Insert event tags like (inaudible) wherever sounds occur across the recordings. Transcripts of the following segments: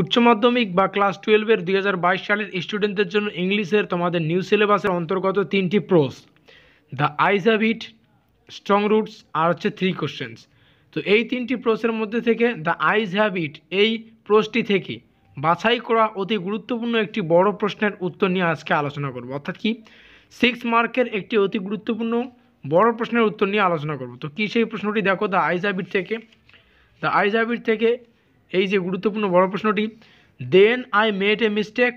উচ্চ মাধ্যমিক বা ক্লাস টুয়েলভের দুই সালের স্টুডেন্টদের জন্য ইংলিশের তোমাদের নিউ সিলেবাসের অন্তর্গত তিনটি prose the eyes have it strong roots আর হচ্ছে থ্রি কোশ্চেন্স তো এই তিনটি প্রোসের মধ্যে থেকে দ্য আইস হ্যাভ ইট এই প্রোসটি থেকে বাছাই করা অতি গুরুত্বপূর্ণ একটি বড় প্রশ্নের উত্তর নিয়ে আজকে আলোচনা করব অর্থাৎ কি সিক্স মার্কের একটি অতি গুরুত্বপূর্ণ বড় প্রশ্নের উত্তর নিয়ে আলোচনা করব তো কী সেই প্রশ্নটি দেখো দ্য আইস হ্যাভ ইট থেকে দ্য আইস হ্যাভ ইট থেকে এই যে গুরুত্বপূর্ণ বড় প্রশ্নটি then I made a mistake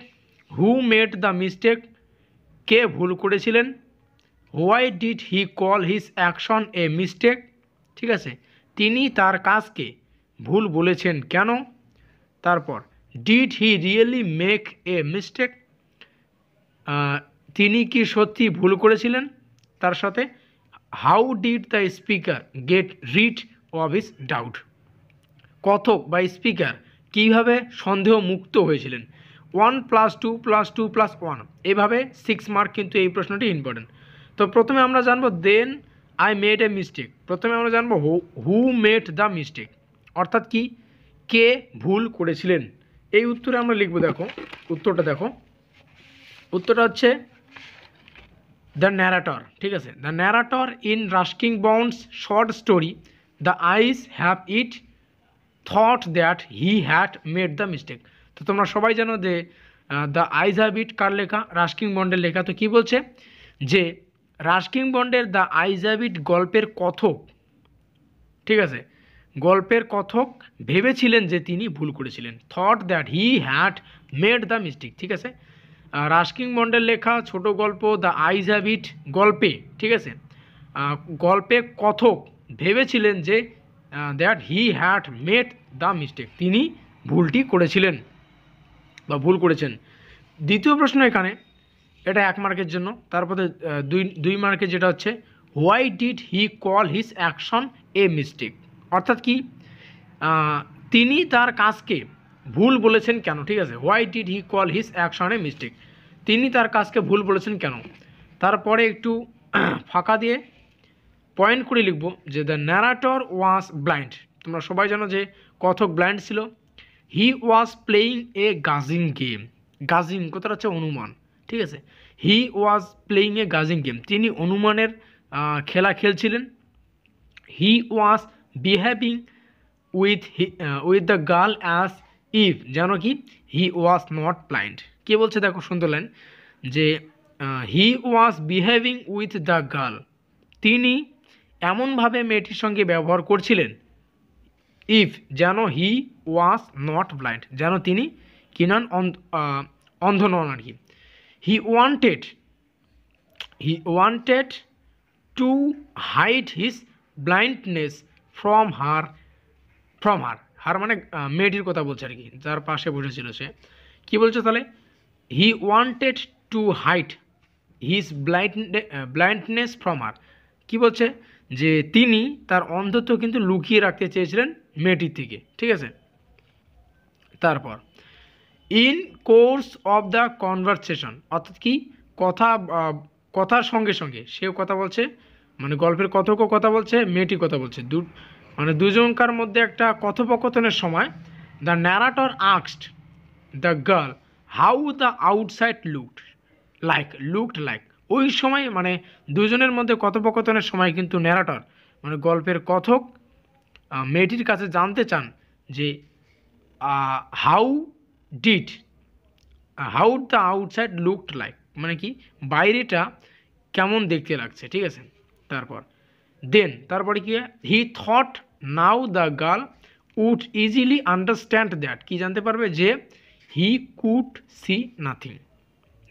who made the mistake কে ভুল করেছিলেন why did he call his action a mistake ঠিক আছে তিনি তার কাজকে ভুল বলেছেন কেন তারপর did he really make a mistake তিনি কি সত্যি ভুল করেছিলেন তার সাথে how did the speaker get rid of his doubt কথক বা স্পিকার কীভাবে সন্দেহ মুক্ত হয়েছিলেন one plus two plus two plus one এভাবে সিক্স মার্ক কিন্তু এই প্রশ্নটি ইম্পর্টেন্ট তো প্রথমে আমরা জানবো then I made a mistake প্রথমে আমরা জানবো who who made the mistake অর্থাৎ কি কে ভুল করেছিলেন এই উত্তরে আমরা লিখবো দেখো উত্তরটা দেখো উত্তরটা হচ্ছে দ্য ন্যারাটর ঠিক আছে the narrator in Ruskin Bond's short story the eyes have it thought that he had made the mistake তো তোমরা সবাই জানো যে দ্য আইজ কার লেখা রাস্কিং বন্ডের লেখা তো কি বলছে যে রাস্কিং বন্ডের দ্য আইজ গল্পের কথক ঠিক আছে গল্পের কথক ভেবেছিলেন যে তিনি ভুল করেছিলেন thought that he had made the mistake ঠিক আছে রাস্কিং বন্ডের লেখা ছোট গল্প দ্য আইজ গল্পে ঠিক আছে গল্পে কথক ভেবেছিলেন যে that he had made the mistake তিনি ভুলটি করেছিলেন বা ভুল করেছেন দ্বিতীয় প্রশ্ন এখানে এটা এক মার্কের জন্য তারপরে দুই দুই মার্কে যেটা হচ্ছে why did he call his action a mistake অর্থাৎ কি তিনি তার কাজকে ভুল বলেছেন কেন ঠিক আছে why did he call his action a mistake তিনি তার কাজকে ভুল বলেছেন কেন তারপরে একটু (clears throat) ফাঁকা দিয়ে পয়েন্ট করে লিখব যে দ্য ন্যারাটর ওয়াস ব্লাইন্ড তোমরা সবাই জানো যে কথক ব্ল্যান্ড ছিল হি ওয়াজ প্লেয়িং এ গাজিং গেম গাজিং কথাটা হচ্ছে অনুমান ঠিক আছে হি ওয়াজ প্লেয়িং এ গাজিং গেম তিনি অনুমানের খেলা খেলছিলেন he was behaving with with the girl as if যেন কি হি ওয়াজ নট প্লাইন্ড কে বলছে দেখো শুনতে লাইন যে he was behaving with the girl তিনি এমনভাবে মেয়েটির সঙ্গে ব্যবহার করছিলেন ইফ যেন হি ওয়াজ নট ব্লাইন্ড যেন তিনি কিনান অন্ধ নন আর কি he wanted he wanted to hide his blindness from her from her her মানে মেয়েটির কথা বলছে আর কি যার পাশে বসেছিল সে কি বলছে তাহলে he wanted to hide his blind blindness from her কি বলছে যে তিনি তার অন্ধত্ব কিন্তু লুকিয়ে রাখতে চেয়েছিলেন মেয়েটির থেকে ঠিক আছে তারপর in course of the conversation অর্থাৎ কি কথা কথার সঙ্গে সঙ্গে সেও কথা বলছে মানে গল্পের কথকও কথা বলছে মেয়েটি কথা বলছে দু মানে দুজনকার মধ্যে একটা কথোপকথনের সময় দ্য ন্যারাটর আক্সড the girl how the outside looked like looked like ওই সময় মানে দুজনের মধ্যে কথোপকথনের সময় কিন্তু ন্যারাটর মানে গল্পের কথক মেয়েটির কাছে জানতে চান যে how did how the outside looked like মানে কি বাইরেটা কেমন দেখতে লাগছে ঠিক আছে তারপর দেন তারপরে কি he thought now the girl would easily understand that কি জানতে পারবে যে হি কুড সি নাথিং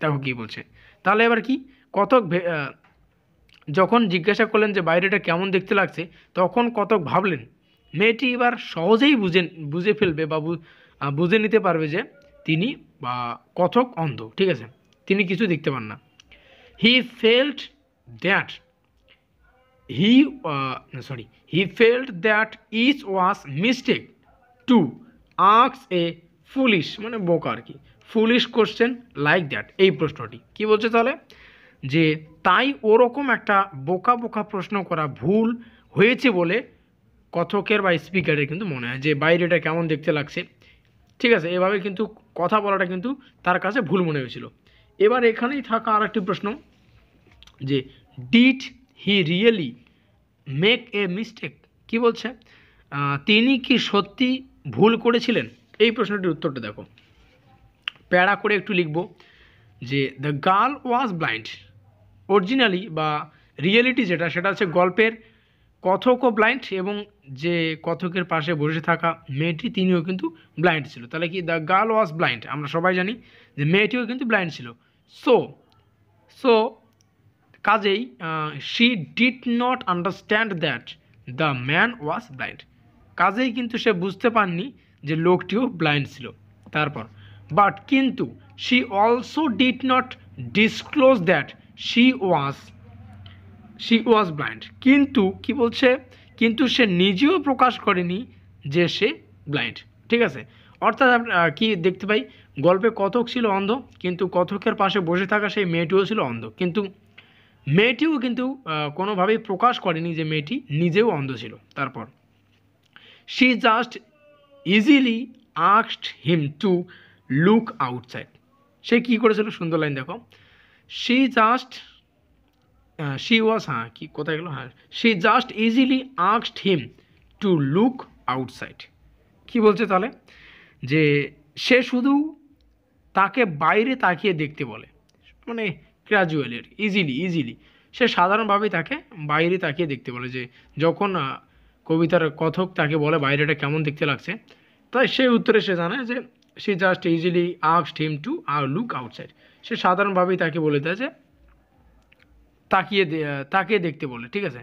দেখো কী বলছে তাহলে এবার কি কতক যখন জিজ্ঞাসা করলেন যে বাইরেটা কেমন দেখতে লাগছে তখন কতক ভাবলেন মেয়েটি এবার সহজেই বুঝে বুঝে ফেলবে বা বুঝে নিতে পারবে যে তিনি বা কথক অন্ধ ঠিক আছে তিনি কিছু দেখতে পান না he felt that he sorry he felt that it was mistake to আক্স এ ফুলিশ মানে বোকা আর কি ফুলিশ কোশ্চেন লাইক দ্যাট এই প্রশ্নটি কি বলছে তাহলে যে তাই ওরকম একটা বোকা বোকা প্রশ্ন করা ভুল হয়েছে বলে কথকের বা স্পিকারের কিন্তু মনে হয় যে বাইরেটা কেমন দেখতে লাগছে ঠিক আছে এভাবে কিন্তু কথা বলাটা কিন্তু তার কাছে ভুল মনে হয়েছিল এবার এখানেই থাকা আর একটি প্রশ্ন যে did he really make a mistake কি বলছে তিনি কি সত্যি ভুল করেছিলেন এই প্রশ্নটির উত্তরটা দেখো প্যারা করে একটু লিখব যে the girl was blind originally বা রিয়েলিটি যেটা সেটা হচ্ছে গল্পের কথক ও ব্লাইন্ড এবং যে কথকের পাশে বসে থাকা মেয়েটি তিনিও কিন্তু ব্লাইন্ড ছিল তাহলে কি দ্য গার্ল ওয়াজ ব্লাইন্ড আমরা সবাই জানি যে মেয়েটিও কিন্তু ব্লাইন্ড ছিল সো সো কাজেই she did not understand that the man was blind কাজেই কিন্তু সে বুঝতে পারনি যে লোকটিও ব্লাইন্ড ছিল তারপর বাট কিন্তু she also did not disclose that she was she was blind কিন্তু কি বলছে কিন্তু সে নিজেও প্রকাশ করেনি যে সে ব্লাইন্ড ঠিক আছে অর্থাৎ কি দেখতে পাই গল্পে কথক ছিল অন্ধ কিন্তু কথকের পাশে বসে থাকা সেই মেয়েটিও ছিল অন্ধ কিন্তু মেয়েটিও কিন্তু কোনোভাবেই প্রকাশ করেনি যে মেয়েটি নিজেও অন্ধ ছিল তারপর she just easily asked him to look outside সে কী করেছিল সুন্দর লাইন দেখো শি জাস্ট শি ওয়াজ হ্যাঁ কি কোথায় গেলো হ্যাঁ she just easily asked him to look outside কি বলছে তাহলে যে সে শুধু তাকে বাইরে তাকিয়ে দেখতে বলে মানে গ্রাজুয়ালের ইজিলি ইজিলি সে সাধারণভাবেই তাকে বাইরে তাকিয়ে দেখতে বলে যে যখন কবিতার কথক তাকে বলে বাইরেটা কেমন দেখতে লাগছে তাই সেই উত্তরে সে জানায় যে সে just easily asked him to আর লুক আউটসাইড সে সাধারণভাবেই তাকে বলে দেয় যে তাকিয়ে তাকে দেখতে বলে ঠিক আছে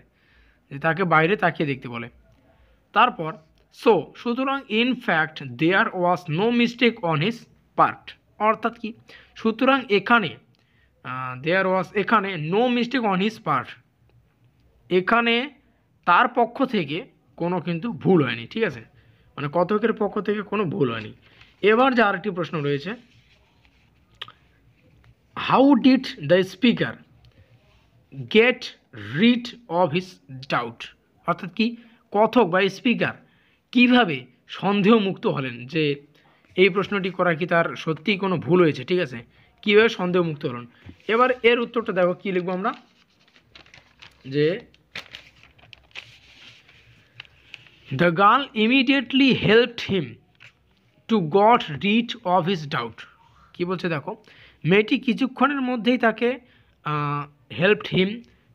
যে তাকে বাইরে তাকিয়ে দেখতে বলে তারপর সো সুতরাং in fact there was no mistake on his part অর্থাৎ কি সুতরাং এখানে দেয়ার ওয়াজ এখানে no mistake on his part এখানে তার পক্ষ থেকে কোনো কিন্তু ভুল হয়নি ঠিক আছে মানে কতকের পক্ষ থেকে কোনো ভুল হয়নি এবার যে আরেকটি প্রশ্ন রয়েছে how did the speaker get rid of his doubt অর্থাৎ কি কথক বা স্পিকার কিভাবে সন্দেহমুক্ত হলেন যে এই প্রশ্নটি করা কি তার সত্যিই কোনো ভুল হয়েছে ঠিক আছে কীভাবে সন্দেহমুক্ত হলেন এবার এর উত্তরটা দেখো কী লিখবো আমরা যে the girl immediately helped him to got rich of his doubt কি বলছে দেখো মেয়েটি কিছুক্ষণের মধ্যেই তাকে helped him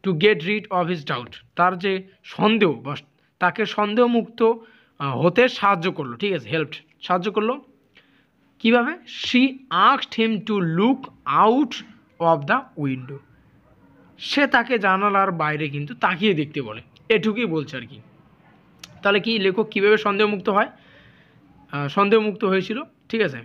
to get rid of his doubt তার যে সন্দেহ বা তাকে সন্দেহমুক্ত হতে সাহায্য করলো ঠিক আছে হেল্পড সাহায্য করলো কীভাবে শি আক্সড him to look out of the window সে তাকে জানালার বাইরে কিন্তু তাকিয়ে দেখতে বলে এটুকুই বলছে আর কি তাহলে কি লেখক কীভাবে সন্দেহমুক্ত হয় সন্দেহমুক্ত হয়েছিল ঠিক আছে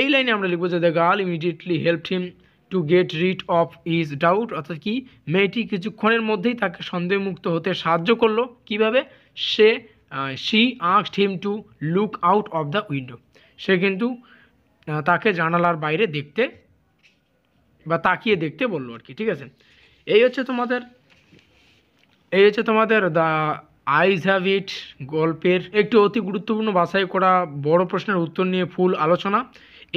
এই লাইনে আমরা লিখবো যে the girl immediately helped him to get rid of his doubt অর্থাৎ কি মেয়েটি কিছুক্ষণের মধ্যেই তাকে সন্দেহমুক্ত হতে সাহায্য করলো কিভাবে সে she asked him to look out of the window সে কিন্তু তাকে জানালার বাইরে দেখতে বা তাকিয়ে দেখতে বললো আর কি ঠিক আছে এই হচ্ছে তোমাদের এই হচ্ছে তোমাদের দ্য আইজ হ্যাভ ইট গল্পের একটি অতি গুরুত্বপূর্ণ বাছাই করা বড় প্রশ্নের উত্তর নিয়ে ফুল আলোচনা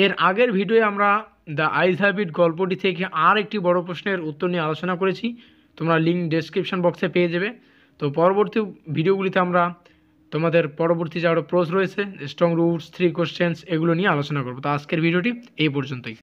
এর আগের ভিডিওয়ে আমরা দ্য আইজ হ্যাভ ইট গল্পটি থেকে আর একটি বড় প্রশ্নের উত্তর নিয়ে আলোচনা করেছি তোমরা লিঙ্ক ডেসক্রিপশন বক্সে পেয়ে যাবে তো পরবর্তী ভিডিওগুলিতে আমরা তোমাদের পরবর্তী যা আরও প্রোজ রয়েছে স্ট্রং রুটস থ্রি কোশ্চেন্স এগুলো নিয়ে আলোচনা করবো তো আজকের ভিডিওটি এই পর্যন্তই